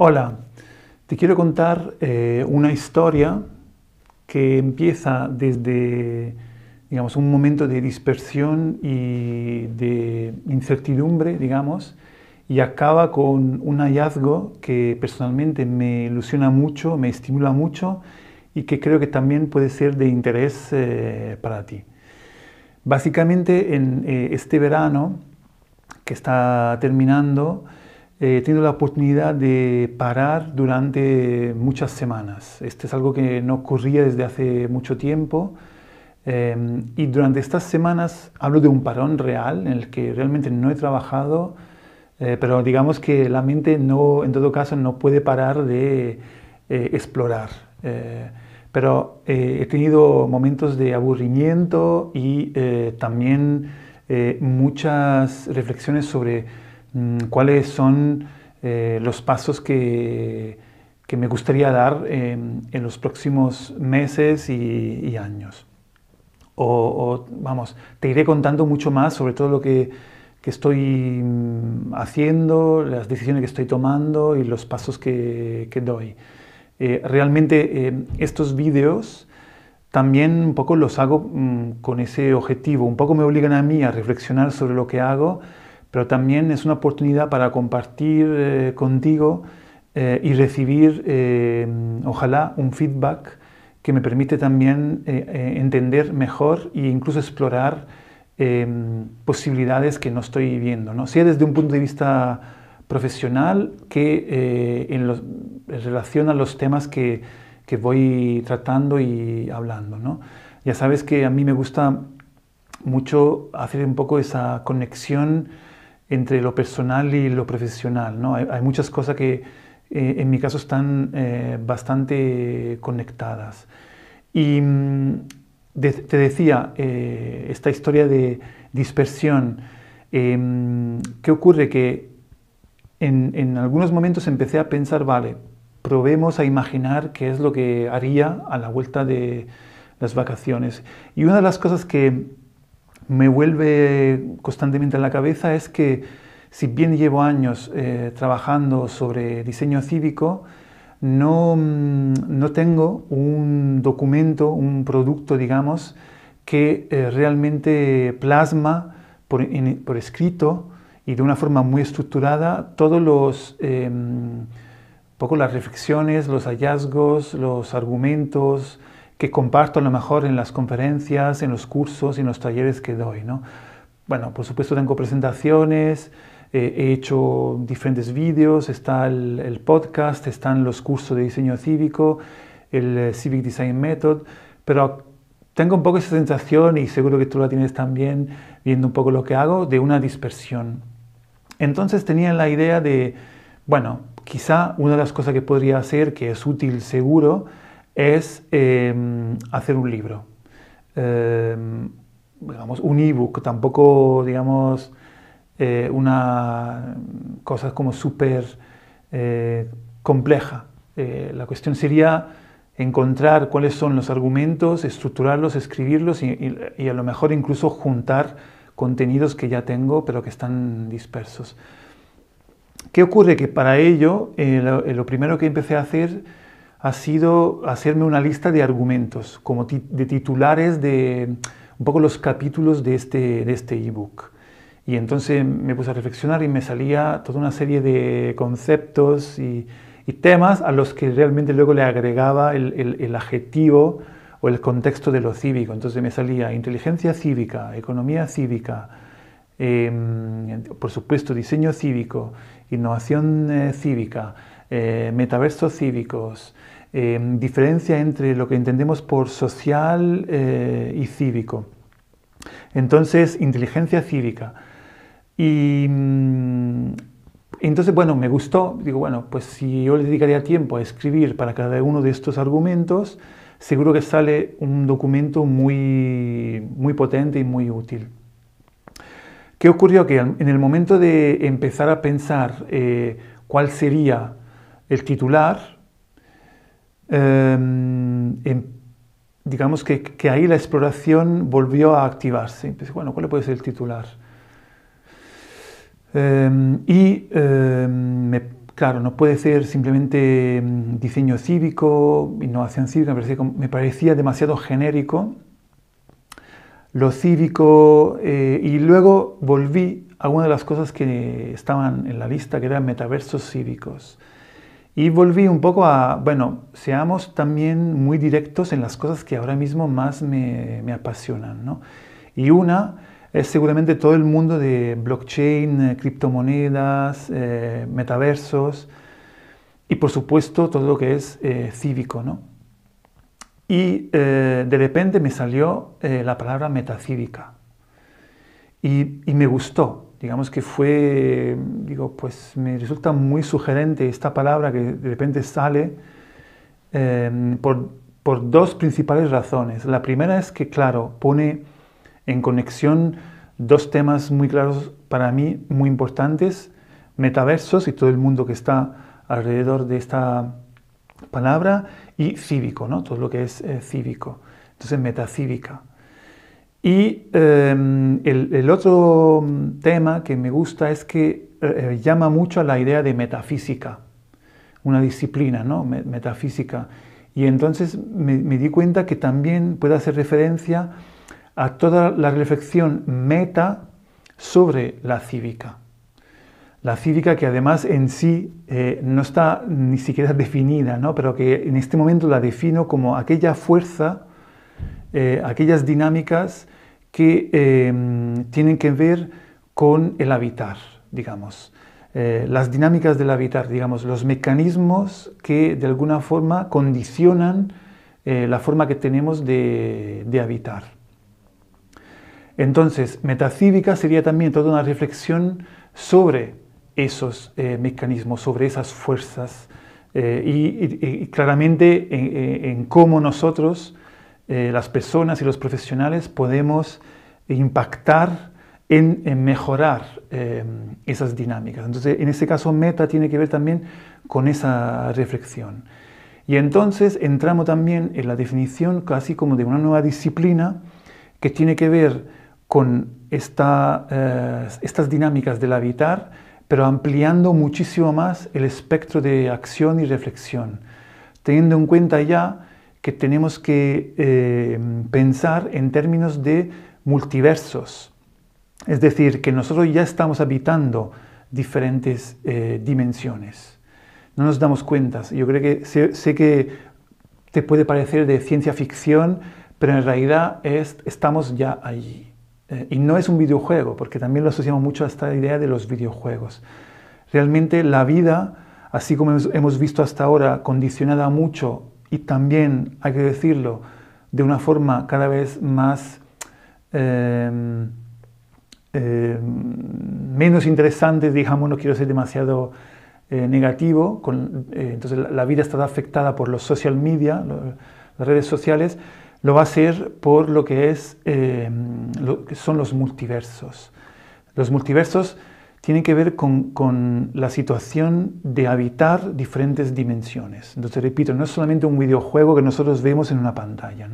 Hola, te quiero contar eh, una historia que empieza desde un momento de dispersión y de incertidumbre, digamos, y acaba con un hallazgo que personalmente me ilusiona mucho, me estimula mucho y que creo que también puede ser de interés eh, para ti. Básicamente en eh, este verano que está terminando, eh, he tenido la oportunidad de parar durante muchas semanas. Este es algo que no ocurría desde hace mucho tiempo. Em, y durante estas semanas hablo de un parón real en el que realmente no he trabajado, eh, pero digamos que la mente no, en todo caso, no puede parar de eh, explorar. pero he tenido momentos de aburrimiento y también muchas reflexiones sobre Mm, cuáles son eh, los pasos que, que, me gustaría dar en los próximos meses y, años. O, vamos, te iré contando mucho más sobre todo lo que, que, estoy mm, haciendo, las decisiones que estoy tomando y los pasos que, doy. Eh, realmente eh, estos vídeos también un poco los hago mm, con ese objetivo, un poco me obligan a mí a reflexionar sobre lo que hago pero también es una oportunidad para compartir eh, contigo eh, y recibir, eh, ojalá, un feedback que me permite también entender mejor e incluso explorar posibilidades que no estoy viendo. ¿no? Sea desde un punto de vista profesional que en, relación a los temas que, que voy tratando y hablando. ¿no? Ya sabes que a mí me gusta mucho hacer un poco esa conexión entre lo personal y lo profesional. ¿no? Hay, muchas cosas que eh, en mi caso están eh, bastante conectadas. Y mm, te decía, eh, esta historia de dispersión, ¿qué ocurre? Que en, en algunos momentos empecé a pensar, vale, probemos a imaginar qué es lo que haría a la vuelta de las vacaciones. Y una de las cosas que me vuelve constantemente en la cabeza es que si bien llevo años eh, trabajando sobre diseño cívico, mm, no, tengo un documento, un producto, digamos, que eh, realmente plasma por, escrito y de una forma muy estructurada todos los, em, las reflexiones, los hallazgos, los argumentos, que comparto a lo mejor en las conferencias, en los cursos y en los talleres que doy. ¿no? Bueno, por supuesto tengo presentaciones, eh, he hecho diferentes vídeos, está el, el, podcast, están los cursos de diseño cívico, el eh, Civic Design Method, pero tengo un poco esa sensación, y seguro que tú la tienes también viendo un poco lo que hago, de una dispersión. Entonces tenía la idea de, bueno, quizá una de las cosas que podría hacer, que es útil seguro, es em, hacer un libro. Em, digamos, un ebook, tampoco, digamos, eh, una cosa como súper eh, compleja. Eh, la cuestión sería encontrar cuáles son los argumentos, estructurarlos, escribirlos y, a lo mejor incluso juntar contenidos que ya tengo pero que están dispersos. ¿Qué ocurre? Que para ello lo primero que empecé a hacer ha sido hacerme una lista de argumentos, como de titulares de un poco los capítulos de este de este ebook. Y entonces me puse a reflexionar y me salía toda una serie de conceptos y, temas a los que realmente luego le agregaba el, adjetivo o el contexto de lo cívico. Entonces me salía inteligencia cívica, economía cívica, em, por supuesto diseño cívico, innovación eh, cívica, eh, metaversos cívicos, Em, diferencia entre lo que entendemos por social eh, y cívico. Entonces, inteligencia cívica. Y mm, entonces, bueno, me gustó, digo, bueno, pues si yo le dedicaría tiempo a escribir para cada uno de estos argumentos, seguro que sale un documento muy, muy potente y muy útil. ¿Qué ocurrió? Que en el momento de empezar a pensar eh, cuál sería el titular, Em, em, digamos que, ahí la exploración volvió a activarse. bueno, ¿cuál puede ser el titular? Em, y claro, no puede ser simplemente diseño cívico, innovación cívica, me parecía, me parecía demasiado genérico lo cívico eh, y luego volví a una de las cosas que estaban en la lista, que eran metaversos cívicos. Y volví un poco a, bueno, seamos también muy directos en las cosas que ahora mismo más me, apasionan. Y una es seguramente todo el mundo de blockchain, eh, criptomonedas, eh, metaversos y por supuesto todo lo que es eh, cívico. Y de repente me salió la palabra metacívica y, y me gustó, digamos que fue, digo, pues me resulta muy sugerente esta palabra que de repente sale eh, por, dos principales razones. La primera es que, claro, pone en conexión dos temas muy claros para mí, muy importantes, metaversos y todo el mundo que está alrededor de esta palabra, y cívico, ¿no? todo lo que es eh, cívico. Entonces, metacívica. Y em, el, otro mm, tema que me gusta es que eh, eh, llama mucho a la idea de metafísica, una disciplina, ¿no? Metafísica. Y entonces me, di cuenta que también puede hacer referencia a toda la reflexión meta sobre la cívica. La cívica que además en sí eh, no está ni siquiera definida, ¿no? pero que en este momento la defino como aquella fuerza eh, aquellas dinámicas que em, tienen que ver con el habitar, digamos. Eh, las dinámicas del habitar, digamos, los mecanismos que de alguna forma condicionan eh, la forma que tenemos de, habitar. Entonces, metacívica sería también toda una reflexión sobre esos mecanismos, sobre esas fuerzas y, claramente en, cómo nosotros eh, las personas y los profesionales podemos impactar en, mejorar eh, esas dinámicas. Entonces, en este caso, meta tiene que ver también con esa reflexión. Y entonces entramos también en la definición casi como de una nueva disciplina que tiene que ver con eh, estas dinámicas del habitar, pero ampliando muchísimo más el espectro de acción y reflexión, teniendo en cuenta ya que tenemos que eh, pensar en términos de multiversos. Es decir, que nosotros ya estamos habitando diferentes eh, dimensiones. No nos damos cuenta. Yo creo que sé, que te puede parecer de ciencia ficción, pero en realidad es, estamos ya allí. Eh, y no es un videojuego, porque también lo asociamos mucho a esta idea de los videojuegos. Realmente la vida, así como hemos visto hasta ahora, condicionada mucho y también, hay que decirlo, de una forma cada vez más em, em, menos interesante, digamos, no quiero ser demasiado eh, negativo, eh, entonces la, vida está afectada por los social media, las redes sociales, lo va a ser por lo que, es, em, lo que son los multiversos. Los multiversos tiene que ver con, la situación de habitar diferentes dimensiones. Entonces, repito, no es solamente un videojuego que nosotros vemos en una pantalla.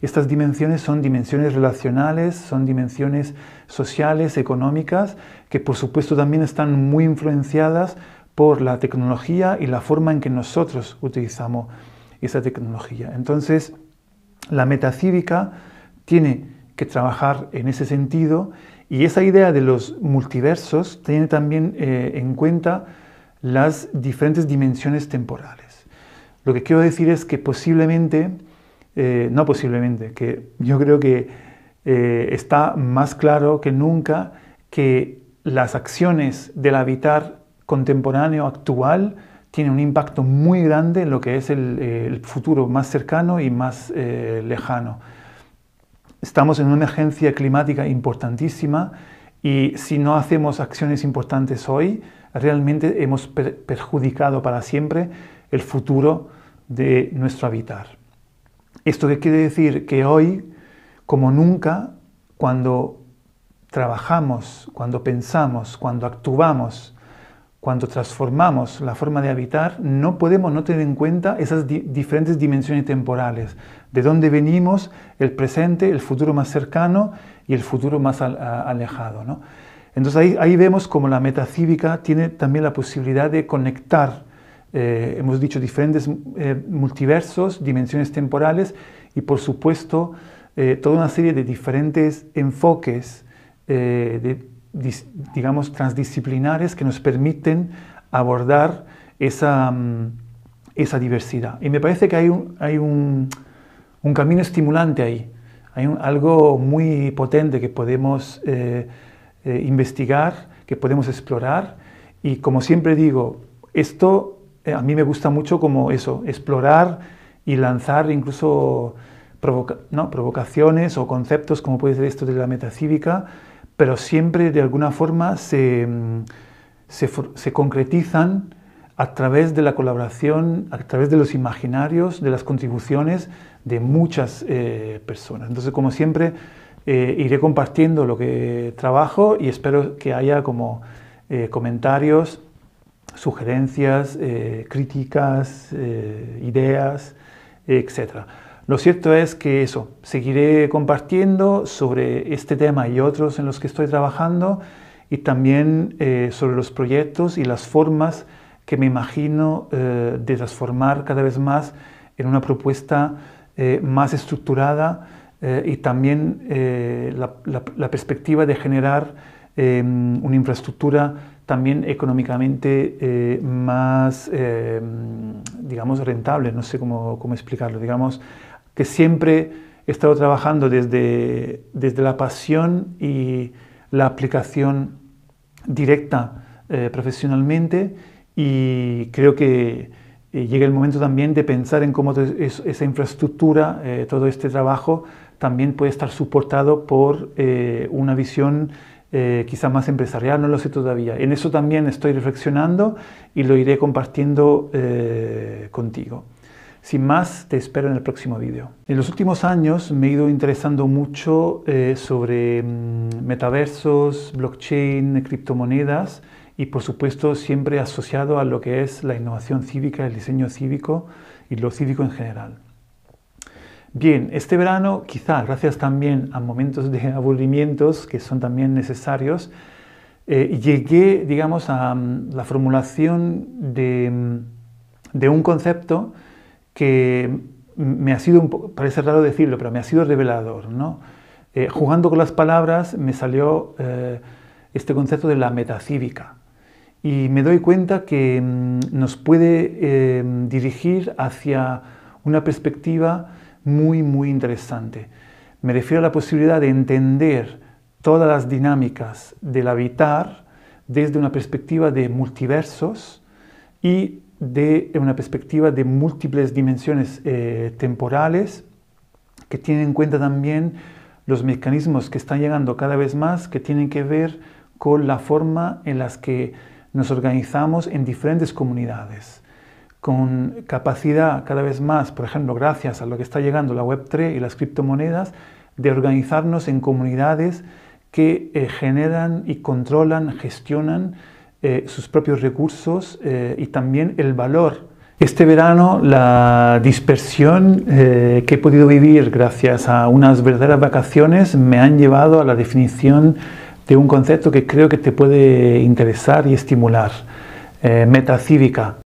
Estas dimensiones son dimensiones relacionales, son dimensiones sociales, económicas, que por supuesto también están muy influenciadas por la tecnología y la forma en que nosotros utilizamos esa tecnología. Entonces, la metacívica tiene que trabajar en ese sentido y esa idea de los multiversos tiene también eh, en cuenta las diferentes dimensiones temporales. Lo que quiero decir es que posiblemente, eh, no posiblemente, que yo creo que eh, está más claro que nunca que las acciones del habitar contemporáneo actual tienen un impacto muy grande en lo que es el futuro más cercano y más lejano estamos en una emergencia climática importantísima y si no hacemos acciones importantes hoy, realmente hemos perjudicado para siempre el futuro de nuestro hábitat. ¿Esto quiere decir? Que hoy, como nunca, cuando trabajamos, cuando pensamos, cuando actuamos cuando transformamos la forma de habitar, no podemos no tener en cuenta esas diferentes dimensiones temporales, de dónde venimos, el presente, el futuro más cercano y el futuro más alejado. ¿no? Entonces ahí, ahí, vemos como la metacívica tiene también la posibilidad de conectar, eh, hemos dicho, diferentes eh, multiversos, dimensiones temporales y por supuesto eh, toda una serie de diferentes enfoques de digamos, transdisciplinares que nos permiten abordar mm, esa, diversidad. Y me parece que hay un, camino estimulante ahí, hay algo muy potente que podemos eh, eh, investigar, que podemos explorar. Y como siempre digo, esto eh, a mí me gusta mucho como eso, explorar y lanzar incluso provocaciones o conceptos como puede ser esto de la metacívica pero siempre de alguna forma mm, se, concretizan a través de la colaboración, a través de los imaginarios, de las contribuciones de muchas eh, personas. Entonces, como siempre, eh, iré compartiendo lo que trabajo y espero que haya como eh, comentarios, sugerencias, críticas, ideas, etc. Lo cierto es que eso, seguiré compartiendo sobre este tema y otros en los que estoy trabajando y también eh, sobre los proyectos y las formas que me imagino eh, de transformar cada vez más en una propuesta eh, más estructurada y también la, perspectiva de generar em, una infraestructura también económicamente más, em, digamos, rentable, no sé cómo, cómo explicarlo, digamos, que siempre he estado trabajando desde, desde la pasión y la aplicación directa eh, profesionalmente y creo que eh, llega el momento también de pensar en cómo esa infraestructura, eh, todo este trabajo, también puede estar soportado por una visión eh, quizá más empresarial, no lo sé todavía. En eso también estoy reflexionando y lo iré compartiendo contigo. Sin más, te espero en el próximo vídeo. En los últimos años me he ido interesando mucho eh, sobre mm, metaversos, blockchain, criptomonedas y por supuesto siempre asociado a lo que es la innovación cívica, el diseño cívico y lo cívico en general. Bien, este verano quizá gracias también a momentos de aburrimientos que son también necesarios, eh, llegué digamos a mm, la formulación de mm, un concepto que me ha sido, un parece raro decirlo, pero me ha sido revelador. ¿no? Eh, jugando con las palabras me salió eh, este concepto de la metacívica y me doy cuenta que mm, nos puede eh, dirigir hacia una perspectiva muy, muy interesante. Me refiero a la posibilidad de entender todas las dinámicas del habitar desde una perspectiva de multiversos y de una perspectiva de múltiples dimensiones eh, temporales que tiene en cuenta también los mecanismos que están llegando cada vez más que tienen que ver con la forma en las que nos organizamos en diferentes comunidades, con capacidad cada vez más, por ejemplo, gracias a lo que está llegando la Web3 y las criptomonedas, de organizarnos en comunidades que eh, generan y controlan, gestionan eh, sus propios recursos eh, y también el valor. Este verano la dispersión eh, que he podido vivir gracias a unas verdaderas vacaciones me han llevado a la definición de un concepto que creo que te puede interesar y estimular, metacívica.